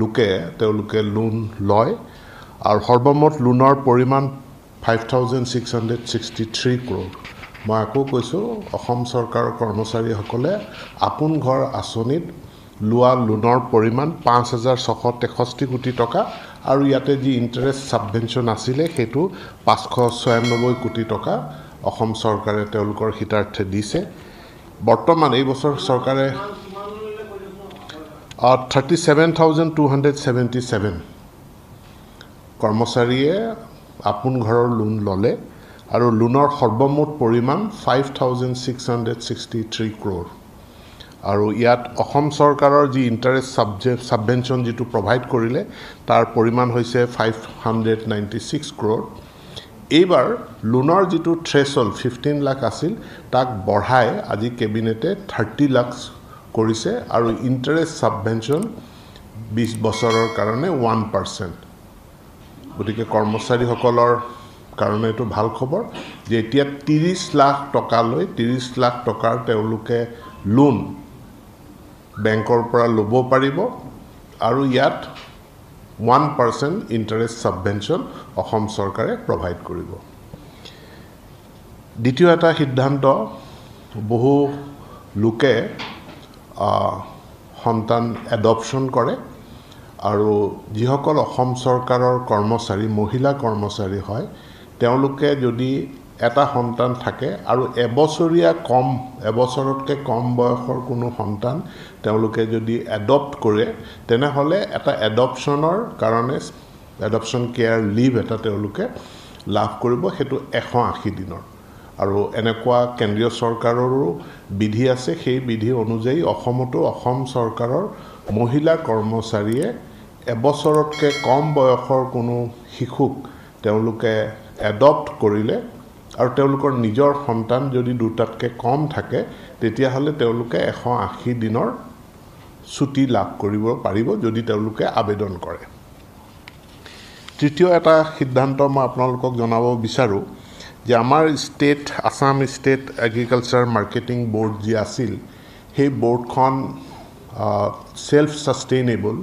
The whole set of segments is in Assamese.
লোকে তেওঁলোকে লোন লয় আৰু সৰ্বমুঠ লোনৰ পৰিমাণ five thousand six hundred sixty three crore মই আকৌ কৈছোঁ অসম চৰকাৰৰ কৰ্মচাৰীসকলে আপোন ঘৰ আঁচনিত লোৱা লোনৰ পৰিমাণ পাঁচ হাজাৰ ছশ তেষষ্ঠি কোটি টকা আৰু ইয়াতে যি ইণ্টাৰেষ্ট ছাবভেনশ্যন আছিলে সেইটো পাঁচশ ছয়ান্নব্বৈ কোটি টকা অসম চৰকাৰে তেওঁলোকৰ হিতাৰ্থে দিছে বৰ্তমান এই বছৰ চৰকাৰে আৰু thirty seven thousand two hundred seventy seven কৰ্মচাৰীয়ে আপোন ঘৰৰ লোন ল'লে আৰু লোনৰ সৰ্বমুঠ পৰিমাণ five thousand six hundred sixty three crore আৰু ইয়াত অসম চৰকাৰৰ যি ইণ্টাৰেষ্ট ছাবজেক্ট ছাবভেনশ্যন যিটো প্ৰভাইড কৰিলে তাৰ পৰিমাণ হৈছে five hundred ninety six crore এইবাৰ লোনৰ যিটো থ্ৰেছল ফিফটিন লাখ আছিল তাক বঢ়াই আজি কেবিনেটে থাৰ্টি লাখ কৰিছে আৰু ইণ্টাৰেষ্ট ছাবভেনশ্যন বিছ বছৰৰ কাৰণে ওৱান পাৰ্চেণ্ট গতিকে কৰ্মচাৰীসকলৰ কাৰণে এইটো ভাল খবৰ যে এতিয়া ত্ৰিছ লাখ টকালৈ ত্ৰিছ লাখ টকাৰ তেওঁলোকে লোন বেংকৰ পৰা ল'ব পাৰিব আৰু ইয়াত one percent interest subvention Assam চৰকাৰে প্ৰভাইড কৰিব দ্বিতীয় এটা সিদ্ধান্ত বহু লোকে সন্তান এডপশ্যন কৰে আৰু যিসকল অসম চৰকাৰৰ কৰ্মচাৰী মহিলা কৰ্মচাৰী হয় তেওঁলোকে যদি এটা সন্তান থাকে আৰু এবছৰীয়া কম এবছৰতকৈ কম বয়সৰ কোনো সন্তান তেওঁলোকে যদি এডপ্ট কৰে তেনেহ'লে এটা এডপশ্যনৰ কাৰণে এডপশ্যন কেয়াৰ লিভ এটা তেওঁলোকে লাভ কৰিব সেইটো এশ আশী দিনৰ আৰু এনেকুৱা কেন্দ্ৰীয় চৰকাৰৰো বিধি আছে সেই বিধি অনুযায়ী অসমতো অসম চৰকাৰৰ মহিলা কৰ্মচাৰীয়ে এবছৰতকৈ কম বয়সৰ কোনো শিশুক তেওঁলোকে এডপ্ট কৰিলে আৰু তেওঁলোকৰ নিজৰ সন্তান যদি দুটাতকৈ কম থাকে তেতিয়াহ'লে তেওঁলোকে এশ আশী দিনৰ ছুটি লাভ কৰিব পাৰিব যদি তেওঁলোকে আবেদন কৰে তৃতীয় এটা সিদ্ধান্ত মই আপোনালোকক জনাব বিচাৰোঁ যে আমাৰ state Assam state agriculture marketing board যি আছিল সেই বৰ্ডখন চেল্ফ ছাষ্টেইনেবল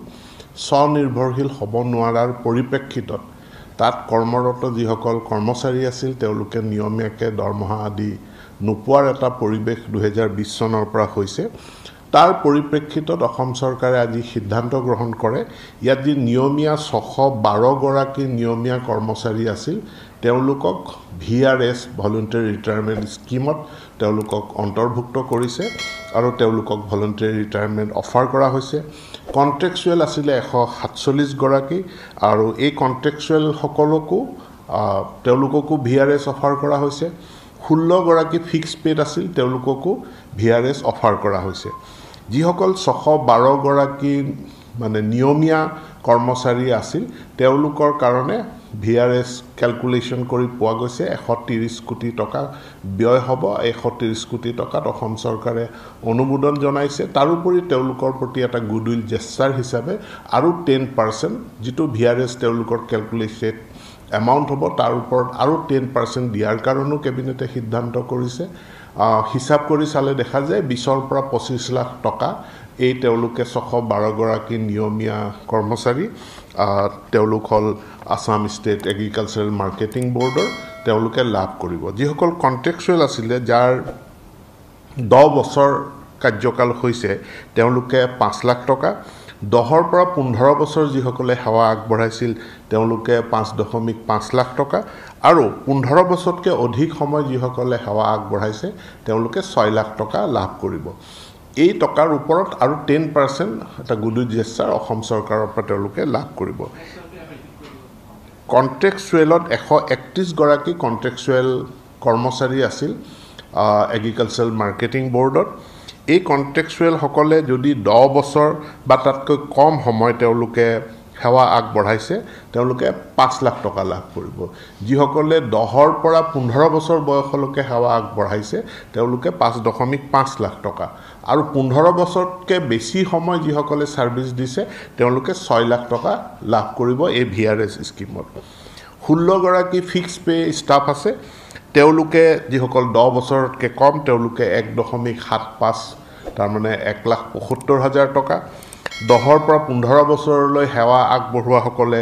স্বনিৰ্ভৰশীল হ'ব নোৱাৰাৰ পৰিপ্ৰেক্ষিতত তাত কৰ্মৰত যিসকল কৰ্মচাৰী আছিল তেওঁলোকে নিয়মীয়াকৈ দৰমহা আদি নোপোৱাৰ এটা পৰিৱেশ দুহেজাৰ বিছ চনৰ পৰা হৈছে তাৰ পৰিপ্ৰেক্ষিতত অসম চৰকাৰে আজি সিদ্ধান্ত গ্ৰহণ কৰে ইয়াত যি নিয়মীয়া ছশ বাৰগৰাকী নিয়মীয়া কৰ্মচাৰী আছিল তেওঁলোকক V R S voluntary retirement স্কিমত তেওঁলোকক অন্তৰ্ভুক্ত কৰিছে আৰু তেওঁলোকক ভলণ্টিয়াৰ ৰিটায়াৰমেণ্ট অফাৰ কৰা হৈছে কণ্ট্ৰেকচুৱেল আছিলে এশ সাতচল্লিছগৰাকী আৰু এই কণ্ট্ৰেকচুৱেলসকলকো তেওঁলোককো ভি আৰ এছ অফাৰ কৰা হৈছে ষোল্লগৰাকী ফিক্স পেড আছিল তেওঁলোককো ভি আৰ এছ অফাৰ কৰা হৈছে যিসকল ছশ বাৰগৰাকী মানে নিয়মীয়া কৰ্মচাৰী আছিল তেওঁলোকৰ কাৰণে ভি আৰ এছ কেলকুলেশ্যন কৰি পোৱা গৈছে এশ ত্ৰিছ কোটি টকা ব্যয় হ'ব এশ ত্ৰিছ কোটি টকাত অসম চৰকাৰে অনুমোদন জনাইছে তাৰোপৰি তেওঁলোকৰ প্ৰতি এটা গুড উইল জেষ্টাৰ হিচাপে আৰু টেন পাৰ্চেণ্ট যিটো ভি আৰ এছ তেওঁলোকৰ কেলকুলেশ্যন এমাউণ্ট হ'ব তাৰ ওপৰত আৰু টেন পাৰ্চেণ্ট দিয়াৰ কাৰণেও কেবিনেটে সিদ্ধান্ত কৰিছে হিচাপ কৰি চালে দেখা যায় বিছৰ পৰা পঁচিছ লাখ টকা এই তেওঁলোকে ছশ বাৰগৰাকী নিয়মীয়া কৰ্মচাৰী তেওঁলোক হ'ল আছাম ষ্টেট এগ্ৰিকালচাৰেল মাৰ্কেটিং বৰ্ডৰ তেওঁলোকে লাভ কৰিব যিসকল কণ্ট্ৰেকচুৱেল আছিলে যাৰ দহ বছৰ কাৰ্যকাল হৈছে তেওঁলোকে পাঁচ লাখ টকা দহৰ পৰা পোন্ধৰ বছৰ যিসকলে সেৱা আগবঢ়াইছিল তেওঁলোকে পাঁচ দশমিক পাঁচ লাখ টকা আৰু পোন্ধৰ বছৰতকৈ অধিক সময় যিসকলে সেৱা আগবঢ়াইছে তেওঁলোকে ছয় লাখ টকা লাভ কৰিব এই টকাৰ ওপৰত আৰু টেন পাৰ্চেণ্ট এটা গুডুজেচাৰ অসম চৰকাৰৰ পৰা তেওঁলোকে লাভ কৰিব কণ্ট্ৰেকচুৱেলত এশ একত্ৰিছগৰাকী কণ্ট্ৰেকচুৱেল কৰ্মচাৰী আছিল এগ্ৰিকালচাৰেল মাৰ্কেটিং বৰ্ডত এই কণ্ট্ৰেকচুৱেলসকলে যদি দহ বছৰ বা তাতকৈ কম সময় তেওঁলোকে সেৱা আগবঢ়াইছে তেওঁলোকে পাঁচ লাখ টকা লাভ কৰিব যিসকলে দহৰ পৰা পোন্ধৰ বছৰ বয়সলৈকে সেৱা আগবঢ়াইছে তেওঁলোকে পাঁচ দশমিক পাঁচ লাখ টকা আৰু পোন্ধৰ বছৰতকৈ বেছি সময় যিসকলে ছাৰ্ভিচ দিছে তেওঁলোকে ছয় লাখ টকা লাভ কৰিব এই ভি আৰ এছ স্কিমত ষোল্লগৰাকী ফিক্স পে' ষ্টাফ আছে তেওঁলোকে যিসকল দহ বছৰতকৈ কম তেওঁলোকে এক দশমিক সাত পাঁচ তাৰমানে এক লাখ পঁসত্তৰ হাজাৰ টকা দহৰ পৰা পোন্ধৰ বছৰলৈ সেৱা আগবঢ়োৱাসকলে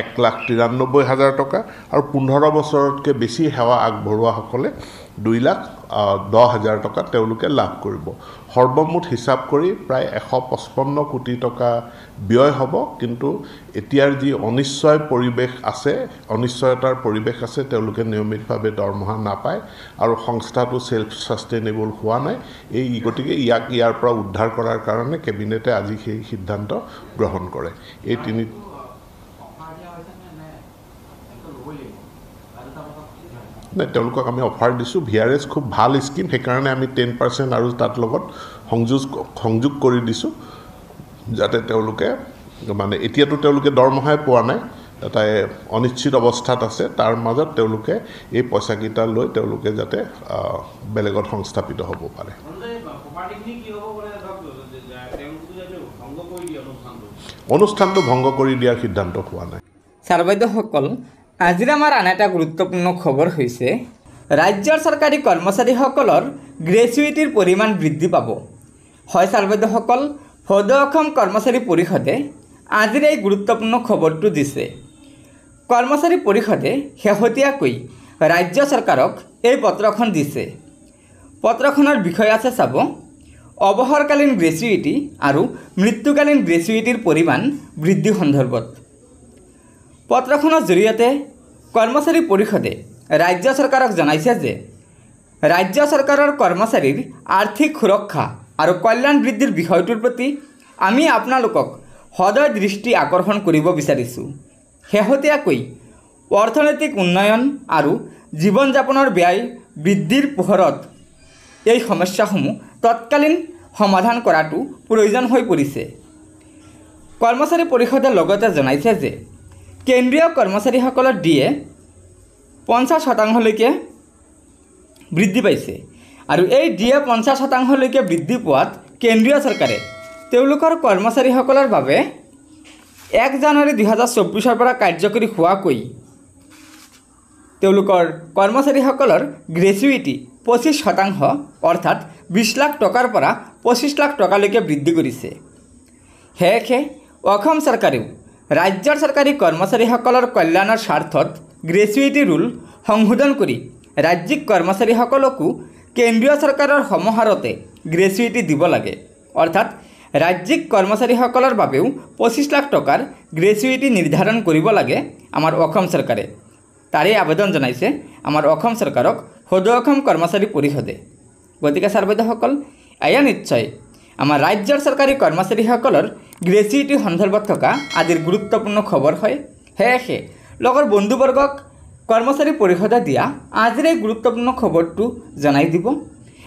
এক লাখ তিৰান্নব্বৈ হাজাৰ টকা আৰু পোন্ধৰ বছৰতকৈ বেছি সেৱা আগবঢ়োৱাসকলে দুই লাখ দহ হাজাৰ টকা তেওঁলোকে লাভ কৰিব সৰ্বমুঠ হিচাপ কৰি প্ৰায় এশ পঁচপন্ন কোটি টকা ব্যয় হ'ব কিন্তু এতিয়াৰ যি অনিশ্চয় পৰিৱেশ আছে অনিশ্চয়তাৰ পৰিৱেশ আছে তেওঁলোকে নিয়মিতভাৱে দৰমহা নাপায় আৰু সংস্থাটো ছেল্ফ ছাষ্টেইনেবল হোৱা নাই এই গতিকে ইয়াক ইয়াৰ পৰা উদ্ধাৰ কৰাৰ কাৰণে কেবিনেটে আজি সেই সিদ্ধান্ত গ্ৰহণ কৰে এই তিনি নাই তেওঁলোকক আমি অফাৰ দিছোঁ ভি আৰ এছ খুব ভাল স্কিম সেইকাৰণে আমি টেন পাৰ্চেণ্ট আৰু তাত লগত সংযোগ সংযোগ কৰি দিছোঁ যাতে তেওঁলোকে মানে এতিয়াতো তেওঁলোকে দৰমহাই পোৱা নাই এটা অনিশ্চিত অৱস্থাত আছে তাৰ মাজত তেওঁলোকে এই পইচাকেইটা লৈ তেওঁলোকে যাতে বেলেগত সংস্থাপিত হ'ব পাৰে অনুষ্ঠানটো ভংগ কৰি দিয়াৰ সিদ্ধান্ত হোৱা নাই ছাৰ বাইদেউসকল আজিৰ আমাৰ আন এটা গুৰুত্বপূৰ্ণ খবৰ হৈছে ৰাজ্যৰ চৰকাৰী কৰ্মচাৰীসকলৰ গ্ৰেচুইটিৰ পৰিমাণ বৃদ্ধি পাব হয় চাৰ্বাইদেউসকল সদৌ অসম কৰ্মচাৰী পৰিষদে আজিৰ এই গুৰুত্বপূৰ্ণ খবৰটো দিছে কৰ্মচাৰী পৰিষদে শেহতীয়াকৈ ৰাজ্য চৰকাৰক এই পত্ৰখন দিছে পত্ৰখনৰ বিষয় আছে চাব অৱসৰকালীন গ্ৰেচুইটি আৰু মৃত্যুকালীন গ্ৰেচুইটিৰ পৰিমাণ বৃদ্ধি সন্দৰ্ভত পত্ৰখনৰ জৰিয়তে কৰ্মচাৰী পৰিষদে ৰাজ্য চৰকাৰক জনাইছে যে ৰাজ্য চৰকাৰৰ কৰ্মচাৰীৰ আৰ্থিক সুৰক্ষা আৰু কল্যাণ বৃদ্ধিৰ বিষয়টোৰ প্ৰতি আমি আপোনালোকক সদয় দৃষ্টি আকৰ্ষণ কৰিব বিচাৰিছোঁ শেহতীয়াকৈ অৰ্থনৈতিক উন্নয়ন আৰু জীৱন যাপনৰ ব্যয় বৃদ্ধিৰ পোহৰত এই সমস্যাসমূহ তৎকালীন সমাধান কৰাটো প্ৰয়োজন হৈ পৰিছে কৰ্মচাৰী পৰিষদে লগতে জনাইছে যে কেন্দ্ৰীয় কৰ্মচাৰীসকলক দিয়ে পঞ্চাছ শতাংশলৈকে বৃদ্ধি পাইছে আৰু এই ডি এ পঞ্চাছ শতাংশলৈকে বৃদ্ধি পোৱাত কেন্দ্ৰীয় চৰকাৰে তেওঁলোকৰ কৰ্মচাৰীসকলৰ বাবে এক জানুৱাৰী দুহেজাৰ চৌব্বিছৰ পৰা কাৰ্যকৰী হোৱাকৈ তেওঁলোকৰ কৰ্মচাৰীসকলৰ গ্ৰেচুইটি পঁচিছ শতাংশ অৰ্থাৎ বিছ লাখ টকাৰ পৰা পঁচিছ লাখ টকালৈকে বৃদ্ধি কৰিছে শেষে অসম চৰকাৰেও ৰাজ্যৰ চৰকাৰী কৰ্মচাৰীসকলৰ কল্যাণৰ স্বাৰ্থত গ্ৰেচুইটি ৰুল সংশোধন কৰি ৰাজ্যিক কৰ্মচাৰীসকলকো কেন্দ্ৰীয় চৰকাৰৰ সমহাৰতে গ্ৰেচুইটি দিব লাগে অৰ্থাৎ ৰাজ্যিক কৰ্মচাৰীসকলৰ বাবেও পঁচিছ লাখ টকাৰ গ্ৰেচুইটি নিৰ্ধাৰণ কৰিব লাগে আমাৰ অসম চৰকাৰে তাৰে আবেদন জনাইছে আমাৰ অসম চৰকাৰক সদৌ অসম কৰ্মচাৰী পৰিষদে গতিকে ছাৰ বাইদেউসকল এয়া নিশ্চয় আমাৰ ৰাজ্যৰ চৰকাৰী কৰ্মচাৰীসকলৰ গ্ৰেচুইটি সন্দৰ্ভত থকা আজিৰ গুৰুত্বপূৰ্ণ খবৰ হয় সেয়েহে লগৰ বন্ধুবৰ্গক কৰ্মচাৰী পৰিষদে দিয়া আজিৰ এই গুৰুত্বপূৰ্ণ খবৰটো জনাই দিব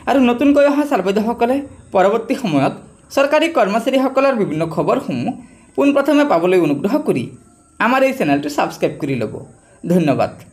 আৰু নতুনকৈ অহা চাৰ্বাইদেউসকলে পৰৱৰ্তী সময়ত চৰকাৰী কৰ্মচাৰীসকলৰ বিভিন্ন খবৰসমূহ পোনপ্ৰথমে পাবলৈ অনুগ্ৰহ কৰি আমাৰ এই চেনেলটো ছাবস্ক্ৰাইব কৰি ল'ব ধন্যবাদ